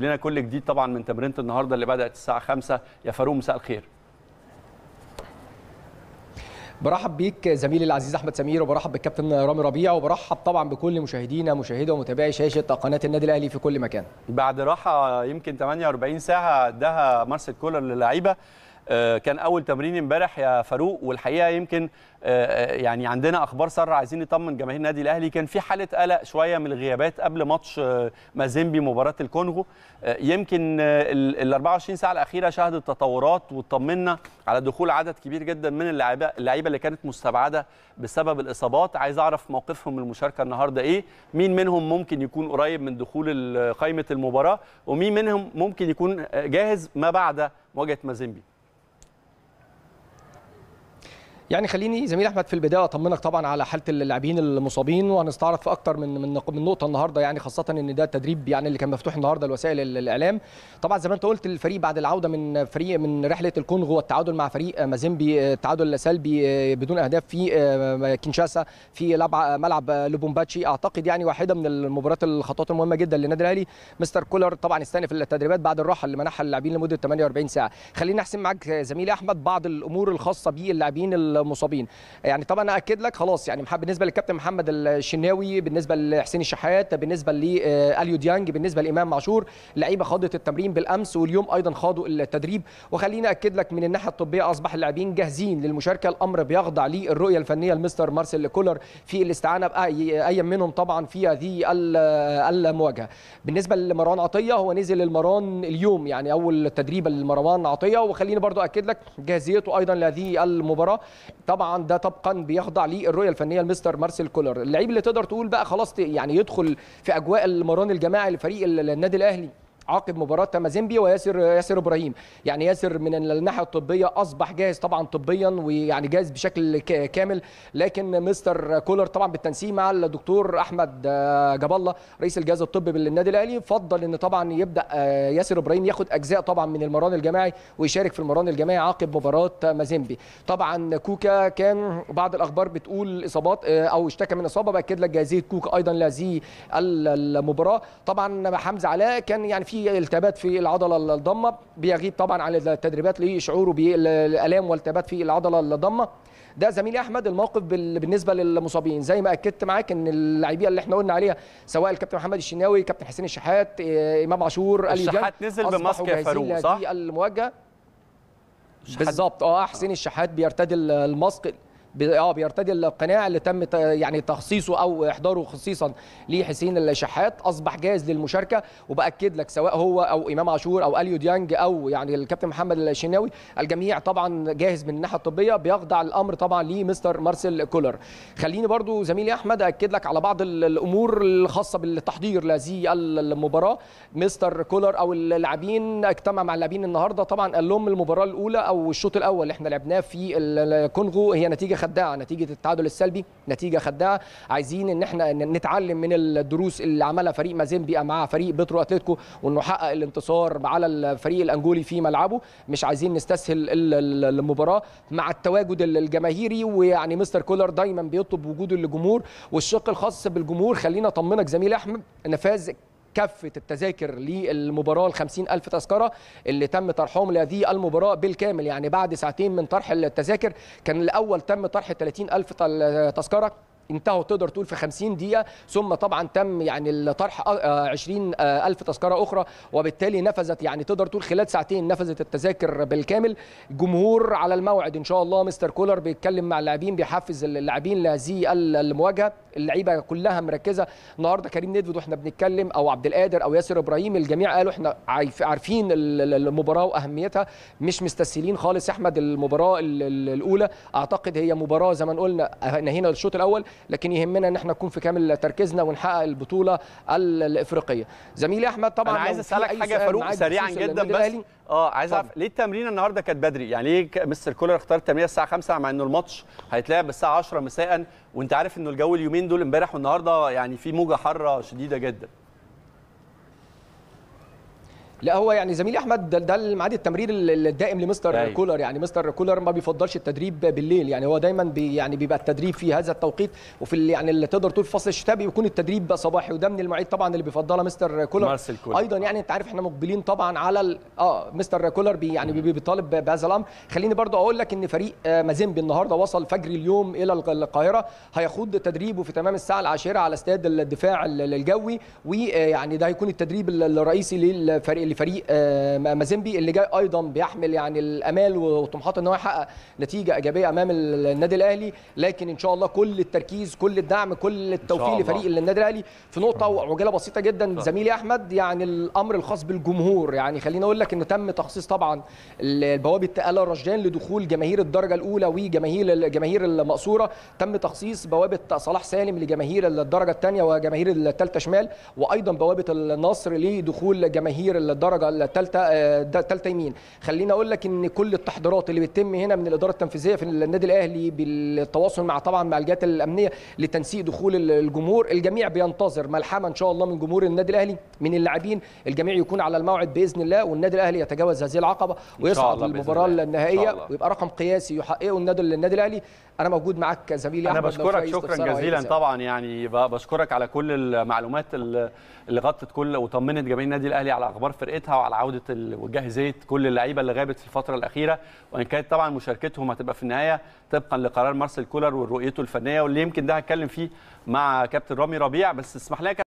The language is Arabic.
لنا كل جديد طبعا من تمرينه النهارده اللي بدات الساعه 5 يا فاروق مساء الخير برحب بيك زميلي العزيز احمد سمير وبرحب بالكابتن رامي ربيع وبرحب طبعا بكل مشاهدينا مشاهدي ومتابعي شاشه قناه النادي الاهلي في كل مكان. بعد راحه يمكن 48 ساعه اداها مارسيل كولر للعيبه آه، كان اول تمرين امبارح يا فاروق والحقيقه يمكن آه، آه، يعني عندنا اخبار ساره عايزين نطمن جماهير النادي الاهلي كان في حاله قلق شويه من الغيابات قبل ماتش مازيمبي مباراه الكونغو يمكن ال 24 ساعه الاخيره شهدت تطورات واطمنا على دخول عدد كبير جدا من اللعيبه اللعيبه اللي كانت مستبعده بسبب الاصابات عايز اعرف موقفهم من المشاركه النهارده ايه مين منهم ممكن يكون قريب من دخول قائمه المباراه ومين منهم ممكن يكون جاهز ما بعد مواجهه مازيمبي يعني خليني زميل احمد في البدايه اطمنك طبعا على حاله اللاعبين المصابين وهنستعرض في اكتر من من نقطه النهارده يعني خاصه ان ده التدريب يعني اللي كان مفتوح النهارده لوسائل الاعلام طبعا زي ما انت قلت الفريق بعد العوده من فريق من رحله الكونغو والتعادل مع فريق مازيمبي تعادل سلبي آه، بدون اهداف في آه، كينشاسا في ملعب لوبومباتشي اعتقد يعني واحده من المباريات الخطوات المهمه جدا للنادي الاهلي مستر كولر طبعا استأنف التدريبات بعد الراحه اللي منحها اللاعبين لمده 48 ساعه خليني احسن معاك زميلي احمد بعض الامور الخاصه باللاعبين المصابين يعني طبعا انا اكد لك خلاص يعني بالنسبه للكابتن محمد الشناوي بالنسبه لحسين الشحات بالنسبه لاليو آه، ديانج بالنسبه لامام معشور لعيبه خاضت التمرين بالامس واليوم ايضا خاضوا التدريب وخليني اكد لك من الناحيه الطبيه اصبح اللاعبين جاهزين للمشاركه الامر بيخضع للرؤيه الفنيه لمستر مارسيل كولر في الاستعانه باي منهم طبعا في هذه المواجهه بالنسبه لمروان عطيه هو نزل المران اليوم يعني اول تدريب لمروان عطيه وخليني برضو اكد لك جاهزيته ايضا لهذه المباراه طبعا ده طبقا بيخضع للرؤيه الفنيه لمستر مارسيل كولر اللعيب اللي تقدر تقول بقى خلاص يعني يدخل في اجواء المران الجماعي لفريق النادي الاهلي عقب مباراه مازيمبي وياسر ياسر ابراهيم يعني ياسر من الناحيه الطبيه اصبح جاهز طبعا طبيا ويعني جاهز بشكل كامل لكن مستر كولر طبعا بالتنسيق مع الدكتور احمد آه، جاب الله رئيس الجهاز الطبي للنادي الاهلي فضل ان طبعا يبدا آه، ياسر ابراهيم ياخد اجزاء طبعا من المران الجماعي ويشارك في المران الجماعي عقب مباراه مازيمبي طبعا كوكا كان بعض الاخبار بتقول اصابات آه، او اشتكى من اصابه باكد لك جاهزيه كوكا ايضا لهذه المباراه طبعا حمزه علاء كان يعني في في التبات في العضله الضمه بيغيب طبعا عن التدريبات لشعوره بالالام والتبات في العضله الضمه ده زميلي احمد الموقف بالنسبه للمصابين زي ما اكدت معاك ان اللاعبين اللي احنا قلنا عليها سواء الكابتن محمد الشناوي كابتن حسين الشحات امام عاشور الشحات نزل بماسك يا فاروق صح المواجهه بالظبط اه حسين الشحات بيرتدي الماسك اه بيرتدي القناع اللي تم يعني تخصيصه او احضاره خصيصا لحسين الشحات اصبح جاهز للمشاركه وباكد لك سواء هو او امام عاشور او اليو ديانج او يعني الكابتن محمد الشناوي الجميع طبعا جاهز من الناحيه الطبيه بيخضع الامر طبعا لمستر مارسيل كولر خليني برضو زميلي احمد اكد لك على بعض الامور الخاصه بالتحضير لهذه المباراه مستر كولر او اللاعبين اجتمع مع اللاعبين النهارده طبعا قال لهم المباراه الاولى او الشوط الاول اللي احنا لعبناه في الكونغو هي نتيجه خداعه نتيجه التعادل السلبي نتيجه خداعه عايزين ان احنا نتعلم من الدروس اللي عملها فريق مازيمبي مع فريق بترو اتلتيكو وانه حقق الانتصار على الفريق الانجولي في ملعبه مش عايزين نستسهل المباراه مع التواجد الجماهيري ويعني مستر كولر دايما بيطلب وجوده للجمهور والشق الخاص بالجمهور خلينا اطمنك زميل احمد ان فاز كافه التذاكر للمباراه ال ألف تذكره اللي تم طرحهم لهذه المباراه بالكامل يعني بعد ساعتين من طرح التذاكر كان الاول تم طرح 30 ألف تذكره انتهوا تقدر تقول في 50 دقيقه ثم طبعا تم يعني الطرح 20 آه، آه، آه، الف تذكره اخرى وبالتالي نفذت يعني تقدر تقول خلال ساعتين نفذت التذاكر بالكامل جمهور على الموعد ان شاء الله مستر كولر بيتكلم مع اللاعبين بيحفز اللاعبين لهذه المواجهه اللعيبه كلها مركزه النهارده كريم نيدفيد واحنا بنتكلم او عبد القادر او ياسر ابراهيم الجميع قالوا احنا عارفين المباراه واهميتها مش مستسهلين خالص احمد المباراه الاولى اعتقد هي مباراه زي ما قلنا نهينا الشوط الاول لكن يهمنا ان احنا نكون في كامل تركيزنا ونحقق البطوله الافريقيه زميلي احمد طبعا انا عايز اسالك حاجه فاروق سريعا جدا بس اه عايز اعرف ليه التمرين النهارده كانت بدري يعني ليه مستر كولر اختار التمرين الساعه 5 مع انه الماتش هيتلعب الساعه 10 مساء وانت عارف انه الجو اليومين دول امبارح والنهارده يعني في موجه حاره شديده جدا لا هو يعني زميلي احمد ده, ده الميعاد التمرير الدائم لمستر أيوة. كولر يعني مستر كولر ما بيفضلش التدريب بالليل يعني هو دايما بي يعني بيبقى التدريب في هذا التوقيت وفي اللي يعني اللي تقدر تقول فصل الشتاء بيكون التدريب صباحي وده من المواعيد طبعا اللي بيفضلها مستر كولر ايضا يعني انت عارف احنا مقبلين طبعا على اه مستر كولر بي يعني بي بيطالب بهذا الامر خليني برضه اقول لك ان فريق آه، مازيمبي النهارده وصل فجر اليوم الى القاهره هيخوض تدريبه في تمام الساعه العاشره على استاد الدفاع الجوي ويعني آه، ده هيكون التدريب الرئيسي للفريق لفريق آه، مازيمبي اللي جاي ايضا بيحمل يعني الامال والطموحات ان هو يحقق نتيجه ايجابيه امام النادي الاهلي لكن ان شاء الله كل التركيز كل الدعم كل التوفيق لفريق النادي الاهلي في نقطه آه. وعجاله بسيطه جدا زميلي احمد يعني الامر الخاص بالجمهور يعني خليني اقول لك انه تم تخصيص طبعا بوابه ال رشدان لدخول جماهير الدرجه الاولى وجماهير الجماهير المقصوره تم تخصيص بوابه صلاح سالم لجماهير الدرجه الثانيه وجماهير الثالثه شمال وايضا بوابه النصر لدخول جماهير الدرجه الثالثه الثالثه آه، يمين خليني اقول لك ان كل التحضيرات اللي بتتم هنا من الاداره التنفيذيه في النادي الاهلي بالتواصل مع طبعا مع الجهات الامنيه لتنسيق دخول الجمهور الجميع بينتظر ملحمه ان شاء الله من جمهور النادي الاهلي من اللاعبين الجميع يكون على الموعد باذن الله والنادي الاهلي يتجاوز هذه العقبه ويصعد للمباراه النهائيه ويبقى رقم قياسي يحققه النادي للنادي الاهلي انا موجود معاك زميلي انا بشكرك شكرا جزيلا طبعا يعني بشكرك على كل المعلومات اللي غطت كل وطمنت جماهير النادي الاهلي على اخبار فريق فرقتها وعلى عوده وجاهزيه كل اللعيبه اللي غابت في الفتره الاخيره وان كانت طبعا مشاركتهم هتبقى في النهايه طبقا لقرار مارسيل كولر ورؤيته الفنيه واللي يمكن ده هتكلم فيه مع كابتن رامي ربيع بس اسمح لي